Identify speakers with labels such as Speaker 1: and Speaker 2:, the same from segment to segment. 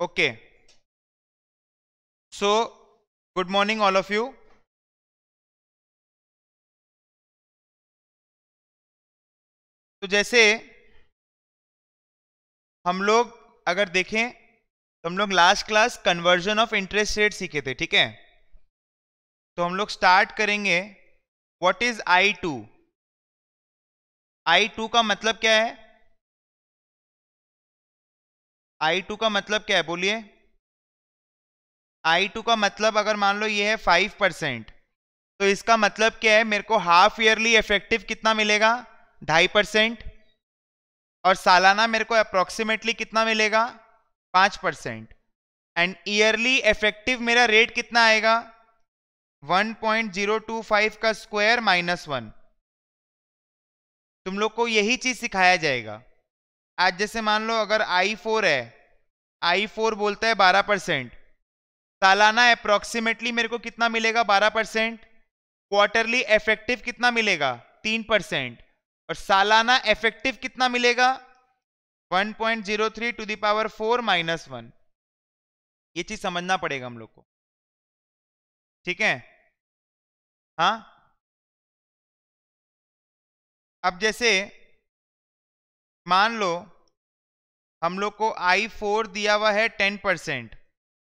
Speaker 1: okay so good morning all of you तो जैसे
Speaker 2: हम लोग अगर देखें तो हम लोग last class conversion of interest rate सीखे थे ठीक है तो हम लोग स्टार्ट करेंगे what is I two I two का मतलब क्या है आई टू का मतलब क्या है बोलिए आई टू का मतलब अगर मान लो ये है फाइव परसेंट तो इसका मतलब क्या है मेरे को हाफ ईयरली इफेक्टिव कितना मिलेगा ढाई परसेंट और सालाना मेरे को अप्रोक्सीमेटली कितना मिलेगा पांच परसेंट एंड ईयरली इफेक्टिव मेरा रेट कितना आएगा 1.025 का स्क्वायर माइनस वन तुम लोग को यही चीज सिखाया जाएगा आज जैसे मान लो अगर आई फोर है आई फोर बोलता है बारह परसेंट सालाना अप्रोक्सीमेटली मेरे को कितना मिलेगा बारह परसेंट क्वार्टरली इफेक्टिव कितना मिलेगा तीन परसेंट और सालाना इफेक्टिव कितना मिलेगा one point zero three to the power four minus one ये चीज समझना पड़ेगा हम लोग को ठीक है हाँ
Speaker 1: अब जैसे मान
Speaker 2: लो हम लोग को आई फोर दिया हुआ है टेन परसेंट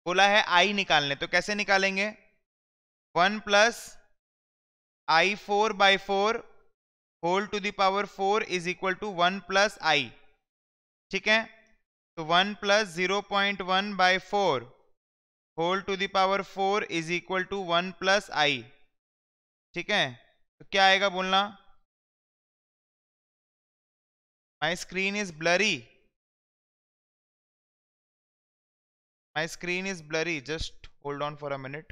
Speaker 2: बोला है आई निकालने तो कैसे निकालेंगे one plus I four by four whole to the power four is equal to one plus I ठीक है तो one plus zero point one by four whole to the power four is equal to one plus I ठीक है तो क्या आएगा बोलना my screen is
Speaker 1: blurry my screen is blurry just hold on for a minute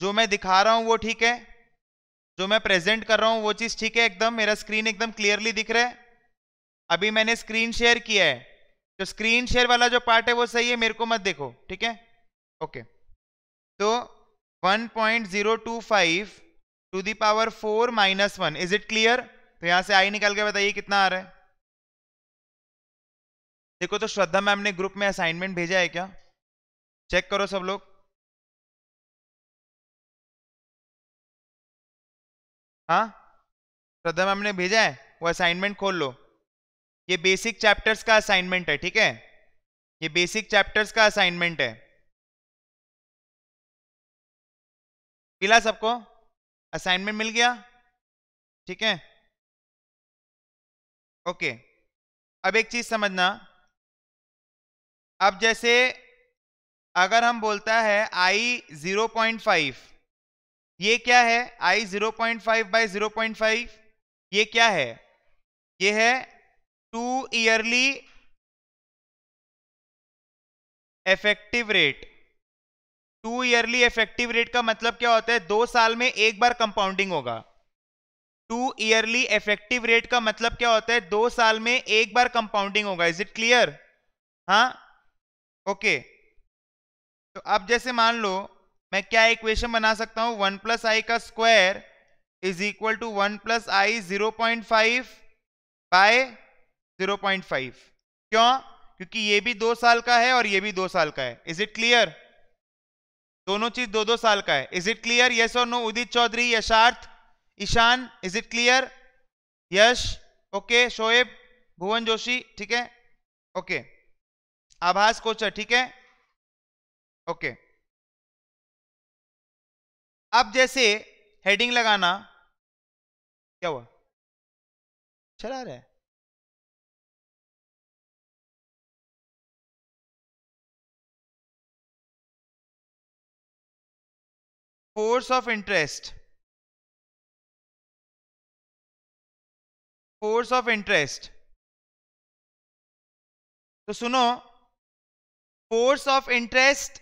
Speaker 2: जो मैं दिखा रहा हूं वो ठीक है जो मैं प्रेजेंट कर रहा हूं वो चीज ठीक है एकदम मेरा स्क्रीन एकदम क्लियरली दिख रहा है अभी मैंने स्क्रीन शेयर किया है तो स्क्रीन शेयर वाला जो पार्ट है वो सही है मेरे को मत देखो ठीक है ओके तो 1.025 to five the power four minus one is it clear तो यहां से आई निकाल के बताइए कितना आ रहा है देखो तो श्रद्धा मैम ने ग्रुप में असाइनमेंट भेजा है क्या
Speaker 1: चेक करो सब लोग
Speaker 2: हाँ श्रद्धा मैम ने भेजा है वो असाइनमेंट खोल लो ये बेसिक चैप्टर्स का असाइनमेंट है ठीक है ये बेसिक चैप्टर्स का असाइनमेंट
Speaker 1: है मिला सबको असाइनमेंट मिल गया ठीक है ओके
Speaker 2: अब एक चीज समझना अब जैसे अगर हम बोलता है आई जीरो पॉइंट फाइव ये क्या है I zero point five by zero point five ये क्या है ये है two yearly effective rate two yearly effective rate का मतलब क्या होता है दो साल में एक बार कंपाउंडिंग होगा टू ईयरली इफेक्टिव रेट का मतलब क्या होता है दो साल में एक बार कंपाउंडिंग होगा इज इट क्लियर हाँ ओके तो अब जैसे मान लो मैं क्या इक्वेशन बना सकता हूं वन प्लस आई का square is equal to one plus I zero point five by zero point five क्यों क्योंकि ये भी दो साल का है और ये भी दो साल का है इज इट क्लियर दोनों चीज दो दो साल का है इज इट क्लियर यस और no Udit Chaudhary Yasharth Ishaan is it clear Yash okay Shoaib Bhuvan Joshi ठीक है ओके आभास कोचर ठीक है
Speaker 1: ओके अब जैसे हेडिंग लगाना क्या हुआ चला रहा है force of interest force of interest तो सुनो फोर्स ऑफ
Speaker 2: इंटरेस्ट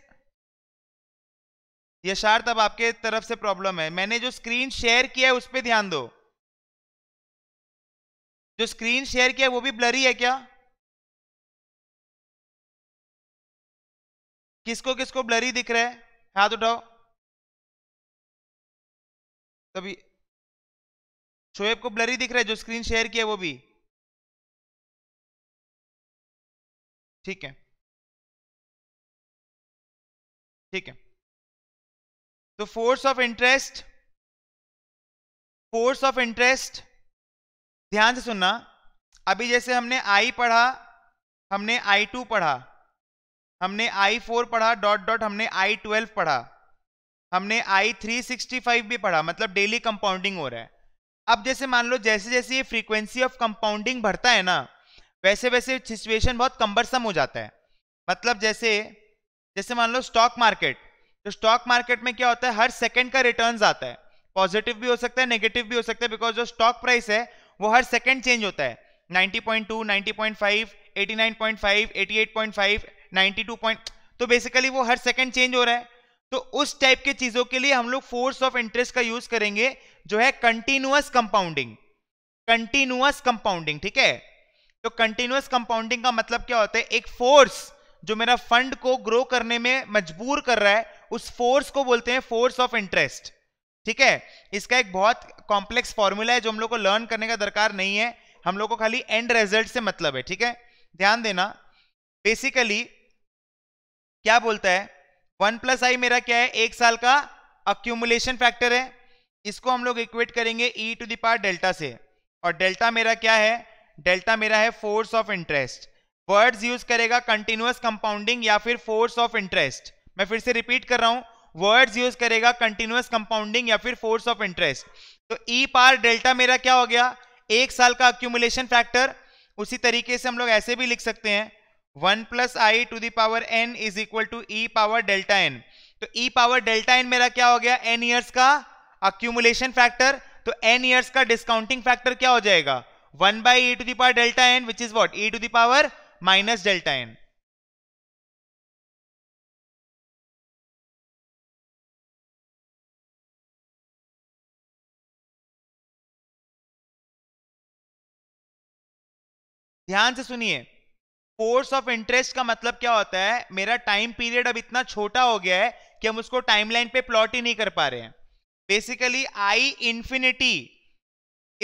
Speaker 2: यशार तब आपके तरफ से प्रॉब्लम है मैंने जो स्क्रीन शेयर किया है उस पर ध्यान दो जो स्क्रीन शेयर
Speaker 1: किया है वो भी ब्लरी है क्या किसको किसको ब्लरी दिख रहा है हाथ उठाओ तभी शोएब को ब्लरी दिख रहा है जो स्क्रीन शेयर किया वो भी ठीक है ठीक है तो force of interest
Speaker 2: force of interest ध्यान से सुनना अभी जैसे हमने आई पढ़ा हमने आई टू पढ़ा हमने आई फोर पढ़ा डॉट डॉट हमने आई ट्वेल्व पढ़ा हमने आई थ्री सिक्सटी फाइव भी पढ़ा मतलब डेली कंपाउंडिंग हो रहा है अब जैसे मान लो जैसे जैसे ये फ्रीक्वेंसी ऑफ कंपाउंडिंग बढ़ता है ना वैसे वैसे सिचुएशन बहुत कंबरसम हो जाता है मतलब जैसे जैसे मान लो स्टॉक मार्केट तो स्टॉक मार्केट में क्या होता है हर सेकेंड का रिटर्न आता है पॉजिटिव भी हो सकता है नेगेटिव भी हो सकता है बिकॉज जो स्टॉक प्राइस है वो हर सेकेंड चेंज होता है 90.2, 90.5, 89.5, 88.5, 92. पॉइंट तो बेसिकली वो हर सेकंड चेंज हो रहा है तो उस टाइप के चीजों के लिए हम लोग फोर्स ऑफ इंटरेस्ट का यूज करेंगे जो है कंटिन्यूअस कंपाउंडिंग कंटिन्यूअस कंपाउंडिंग ठीक है तो कंटिन्यूअस कंपाउंडिंग का मतलब क्या होता है एक फोर्स जो मेरा फंड को ग्रो करने में मजबूर कर रहा है उस फोर्स को बोलते हैं फोर्स ऑफ इंटरेस्ट ठीक है इसका एक बहुत कॉम्प्लेक्स फॉर्मूला है जो हम लोग को लर्न करने का दरकार नहीं है हम लोग को खाली एंड रिजल्ट से मतलब है ठीक है ध्यान देना बेसिकली क्या बोलता है वन प्लस आई मेरा क्या है एक साल का अक्यूमुलेशन फैक्टर है इसको हम लोग इक्वेट करेंगे ई टू दावर डेल्टा से और डेल्टा मेरा क्या है डेल्टा मेरा है force of interest words use करेगा कंटिन्यूस कंपाउंडिंग या फिर फोर्स ऑफ इंटरेस्ट मैं फिर से रिपीट कर रहा हूँ वर्ड्स यूज करेगा कंटिन्यूस कंपाउंडिंग या फिर फोर्स ऑफ इंटरेस्ट तो ई पार डेल्टा मेरा क्या हो गया एक साल का अक्यूमुलेशन फैक्टर उसी तरीके से हम लोग ऐसे भी लिख सकते हैं one plus I to the power N is equal to E power delta N तो ई पावर डेल्टा एन मेरा क्या हो गया एन ईयर्स का अक्यूमुलेशन फैक्टर तो एन ईयर्स का डिस्काउंटिंग फैक्टर क्या हो जाएगा one by E to the power delta N which is what E to the power minus delta N ध्यान से सुनिए कोर्स ऑफ इंटरेस्ट का मतलब क्या होता है मेरा टाइम पीरियड अब इतना छोटा हो गया है कि हम उसको टाइमलाइन पे प्लॉट ही नहीं कर पा रहे हैं basically I infinity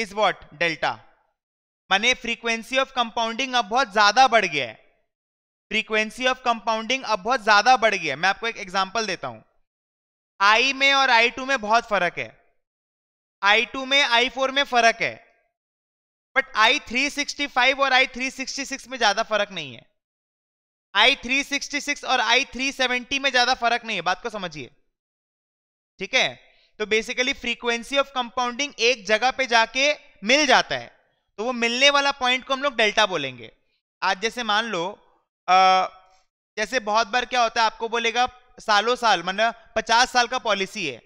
Speaker 2: is what delta माने फ्रीक्वेंसी ऑफ कंपाउंडिंग अब बहुत ज्यादा बढ़ गया है फ्रीक्वेंसी ऑफ कंपाउंडिंग अब बहुत ज्यादा बढ़ गया है मैं आपको एक एग्जाम्पल देता हूं आई में और आई टू में बहुत फर्क है आई टू में आई फोर में फर्क है बट आई और आई में ज्यादा फर्क नहीं है आई सिक्स और आई सेवेंटी में ज्यादा फर्क नहीं है बात को समझिए ठीक है तो बेसिकली फ्रीक्वेंसी ऑफ कंपाउंडिंग एक जगह पे जाके मिल जाता है तो वो मिलने वाला पॉइंट को हम लोग डेल्टा बोलेंगे आज जैसे मान लो आ, जैसे बहुत बार क्या होता है आपको बोलेगा सालों साल मतलब पचास साल का पॉलिसी है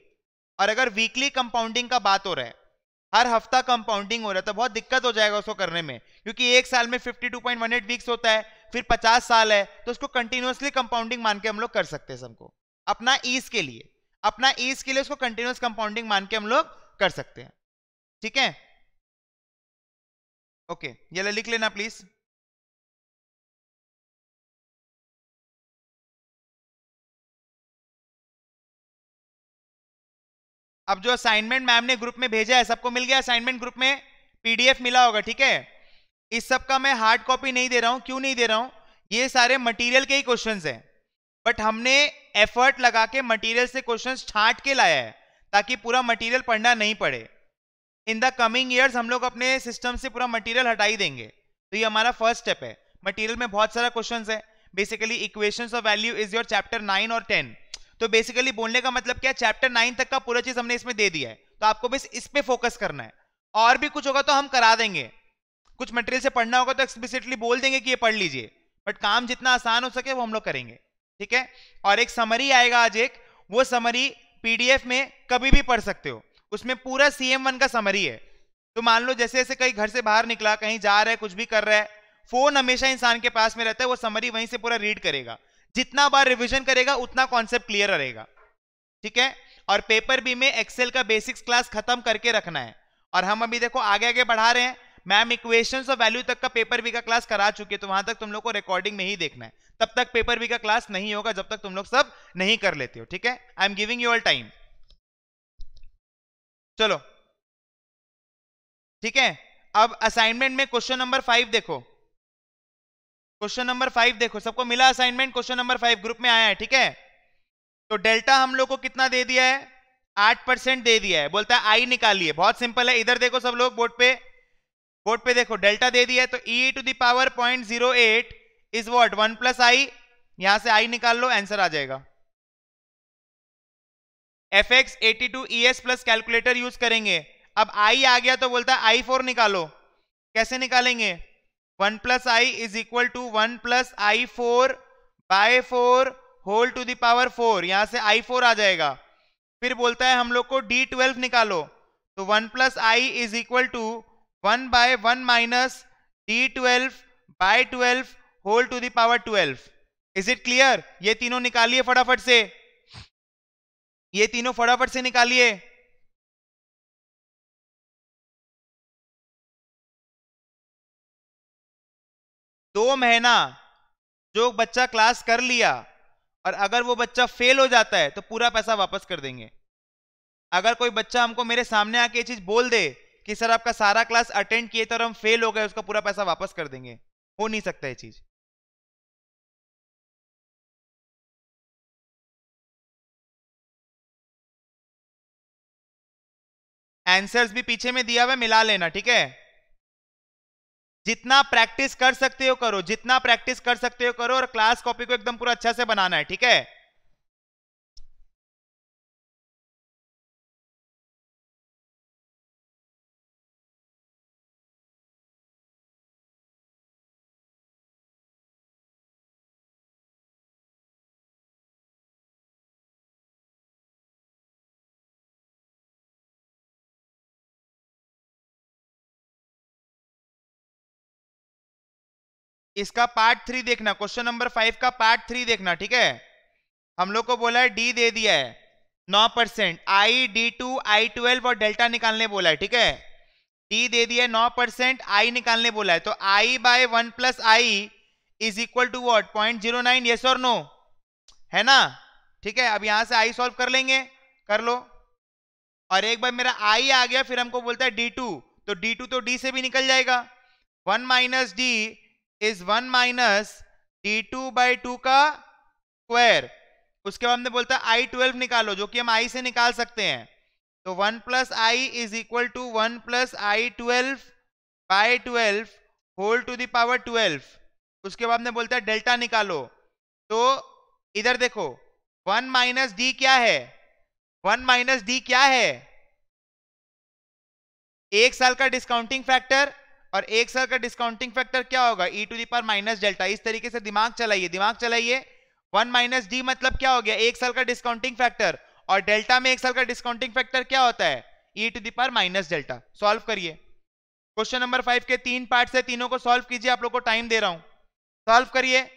Speaker 2: और अगर वीकली कंपाउंडिंग का बात हो रहा है हर हफ्ता कंपाउंडिंग हो रहा था तो बहुत दिक्कत हो जाएगा उसको करने में क्योंकि एक साल में fifty two point one eight weeks होता है फिर पचास साल है तो उसको कंटिन्यूसली कंपाउंडिंग मान के हम लोग कर सकते हैं सबको अपना ईज के लिए अपना ईज के लिए उसको कंटिन्यूस कंपाउंडिंग मान के हम लोग कर सकते हैं ठीक है ओके ये लिख लेना
Speaker 1: प्लीज अब जो असाइनमेंट
Speaker 2: मैम ने ग्रुप में भेजा है सबको मिल गया असाइनमेंट ग्रुप में पीडीएफ मिला होगा ठीक है इस सब का मैं हार्ड कॉपी नहीं दे रहा हूँ क्यों नहीं दे रहा हूँ ये सारे मटेरियल के ही क्वेश्चन हैं बट हमने एफर्ट लगा के मटेरियल से क्वेश्चन छांट के लाया है ताकि पूरा मटेरियल पढ़ना नहीं पड़े इन द कमिंग ईयर्स हम लोग अपने सिस्टम से पूरा मटीरियल हटाई देंगे तो ये हमारा फर्स्ट स्टेप है मटीरियल में बहुत सारा क्वेश्चन है basically equation of value is your chapter nine और टेन तो बेसिकली बोलने का मतलब क्या चैप्टर नाइन तक का पूरा चीज हमने इसमें दे दिया है तो आपको बस इस पर फोकस करना है और भी कुछ होगा तो हम करा देंगे कुछ मटेरियल से पढ़ना होगा तो एक्सप्लिसिटली बोल देंगे कि ये पढ़ लीजिए बट काम जितना आसान हो सके वो हम लोग करेंगे ठीक है और एक समरी आएगा आज एक वो समरी पीडीएफ में कभी भी पढ़ सकते हो उसमें पूरा सीएम वन का समरी है तो मान लो जैसे जैसे कहीं घर से बाहर निकला कहीं जा रहा है कुछ भी कर रहा है फोन हमेशा इंसान के पास में रहता है वो समरी वहीं से पूरा रीड करेगा जितना बार रिवीजन करेगा उतना कॉन्सेप्ट क्लियर रहेगा ठीक है और पेपर बी में एक्सेल का बेसिक्स क्लास खत्म करके रखना है और हम अभी देखो आगे आगे बढ़ा रहे हैं मैम इक्वेशन और वैल्यू तक का पेपर बी का क्लास करा चुके हैं तो वहां तक तुम लोग को रिकॉर्डिंग में ही देखना है तब तक पेपर बी का क्लास नहीं होगा जब तक तुम लोग सब नहीं कर लेते हो ठीक है I am giving you all time चलो ठीक है अब असाइनमेंट में क्वेश्चन नंबर फाइव देखो क्वेश्चन नंबर फाइव देखो सबको मिला assignment question number five group में आया है ठीक है तो डेल्टा हम लोग को कितना दे दिया है आठ परसेंट दे दिया है बोलता है आई निकालिए बहुत सिंपल है इधर देखो सब लोग बोर्ड पे बोर्ड पे देखो डेल्टा दे दिया है तो E to the power point zero eight is what one plus I यहां से आई निकाल लो आंसर आ जाएगा F X eighty two E S plus calculator use करेंगे अब आई आ गया तो बोलता है आई फोर निकालो कैसे निकालेंगे one plus I is equal to one plus I four by four whole to the power four यहां से आई फोर आ जाएगा फिर बोलता है हम लोग को डी ट्वेल्व निकालो तो one plus I is equal to one by one minus D twelve by twelve whole to the power twelve is it clear ये तीनों निकालिए फटाफट से ये तीनों फटाफट से निकालिए दो महीना जो बच्चा क्लास कर लिया और अगर वो बच्चा फेल हो जाता है तो पूरा पैसा वापस कर देंगे अगर कोई बच्चा हमको मेरे सामने आके ये चीज़ बोल दे कि सर आपका सारा क्लास अटेंड किए थे और हम फेल हो गए उसका पूरा पैसा वापस कर देंगे हो नहीं सकता ये चीज़ आंसर्स भी पीछे में दिया हुआ मिला लेना ठीक है जितना प्रैक्टिस कर सकते हो करो जितना प्रैक्टिस कर सकते हो करो और क्लास कॉपी को एकदम पूरा अच्छा से बनाना है ठीक है इसका पार्ट थ्री देखना क्वेश्चन नंबर फाइव का पार्ट थ्री देखना ठीक है हम लोग को बोला है डी दे दिया है नौ percent I D two I twelve और डेल्टा निकालने बोला है ठीक है डी दे दिया है नौ परसेंट आई निकालने बोला है तो I by one plus I is equal to what point zero nine yes और नो है ना ठीक है अब यहां से आई सॉल्व कर लेंगे कर लो और एक बार मेरा आई आ गया फिर हमको बोलता है डी टू तो डी टू तो डी से भी निकल जाएगा one minus D is one minus D two by two का स्क्वायर उसके बाद हमने बोलता है आई ट्वेल्व निकालो जो कि हम आई से निकाल सकते हैं तो one plus I is equal to one plus I twelve by twelve whole to the power twelve उसके बाद हमने बोलता है डेल्टा निकालो तो इधर देखो वन माइनस डी क्या है वन माइनस डी क्या है एक साल का डिस्काउंटिंग फैक्टर और एक साल का डिस्काउंटिंग फैक्टर क्या होगा ई to the power minus delta इस तरीके से दिमाग चलाइए दिमाग चलाइए वन माइनस डी मतलब क्या हो गया एक साल का डिस्काउंटिंग फैक्टर और डेल्टा में एक साल का डिस्काउंटिंग फैक्टर क्या होता है ई to the power minus delta solve करिए क्वेश्चन नंबर फाइव के तीन पार्ट है तीनों को सॉल्व कीजिए आप लोग को टाइम दे रहा हूं सॉल्व करिए